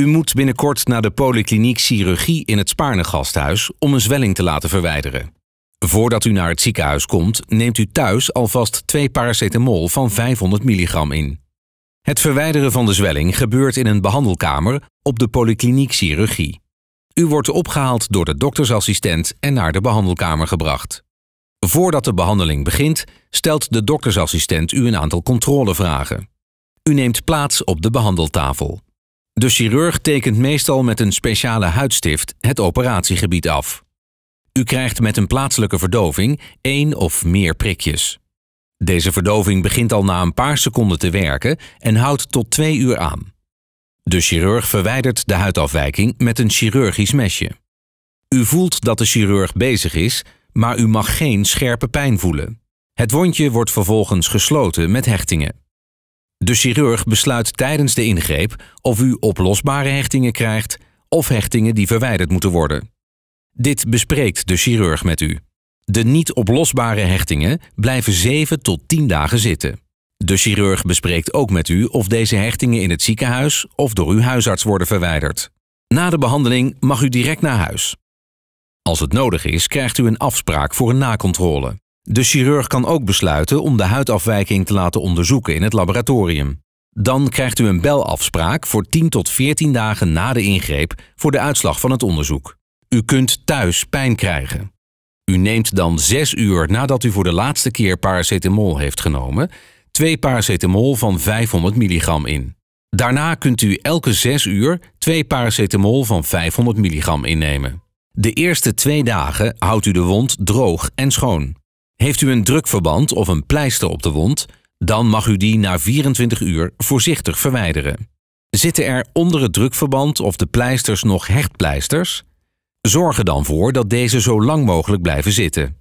U moet binnenkort naar de polykliniek chirurgie in het Spaarnegasthuis om een zwelling te laten verwijderen. Voordat u naar het ziekenhuis komt, neemt u thuis alvast 2 paracetamol van 500 milligram in. Het verwijderen van de zwelling gebeurt in een behandelkamer op de polykliniek chirurgie. U wordt opgehaald door de doktersassistent en naar de behandelkamer gebracht. Voordat de behandeling begint, stelt de doktersassistent u een aantal controlevragen. U neemt plaats op de behandeltafel. De chirurg tekent meestal met een speciale huidstift het operatiegebied af. U krijgt met een plaatselijke verdoving één of meer prikjes. Deze verdoving begint al na een paar seconden te werken en houdt tot twee uur aan. De chirurg verwijdert de huidafwijking met een chirurgisch mesje. U voelt dat de chirurg bezig is, maar u mag geen scherpe pijn voelen. Het wondje wordt vervolgens gesloten met hechtingen. De chirurg besluit tijdens de ingreep of u oplosbare hechtingen krijgt of hechtingen die verwijderd moeten worden. Dit bespreekt de chirurg met u. De niet oplosbare hechtingen blijven 7 tot 10 dagen zitten. De chirurg bespreekt ook met u of deze hechtingen in het ziekenhuis of door uw huisarts worden verwijderd. Na de behandeling mag u direct naar huis. Als het nodig is, krijgt u een afspraak voor een nakontrole. De chirurg kan ook besluiten om de huidafwijking te laten onderzoeken in het laboratorium. Dan krijgt u een belafspraak voor 10 tot 14 dagen na de ingreep voor de uitslag van het onderzoek. U kunt thuis pijn krijgen. U neemt dan 6 uur nadat u voor de laatste keer paracetamol heeft genomen, 2 paracetamol van 500 milligram in. Daarna kunt u elke 6 uur 2 paracetamol van 500 milligram innemen. De eerste 2 dagen houdt u de wond droog en schoon. Heeft u een drukverband of een pleister op de wond, dan mag u die na 24 uur voorzichtig verwijderen. Zitten er onder het drukverband of de pleisters nog hechtpleisters? Zorg er dan voor dat deze zo lang mogelijk blijven zitten.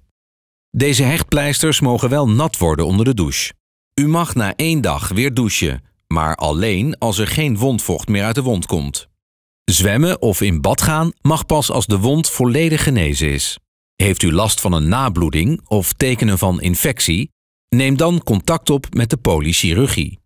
Deze hechtpleisters mogen wel nat worden onder de douche. U mag na één dag weer douchen, maar alleen als er geen wondvocht meer uit de wond komt. Zwemmen of in bad gaan mag pas als de wond volledig genezen is. Heeft u last van een nabloeding of tekenen van infectie? Neem dan contact op met de polychirurgie.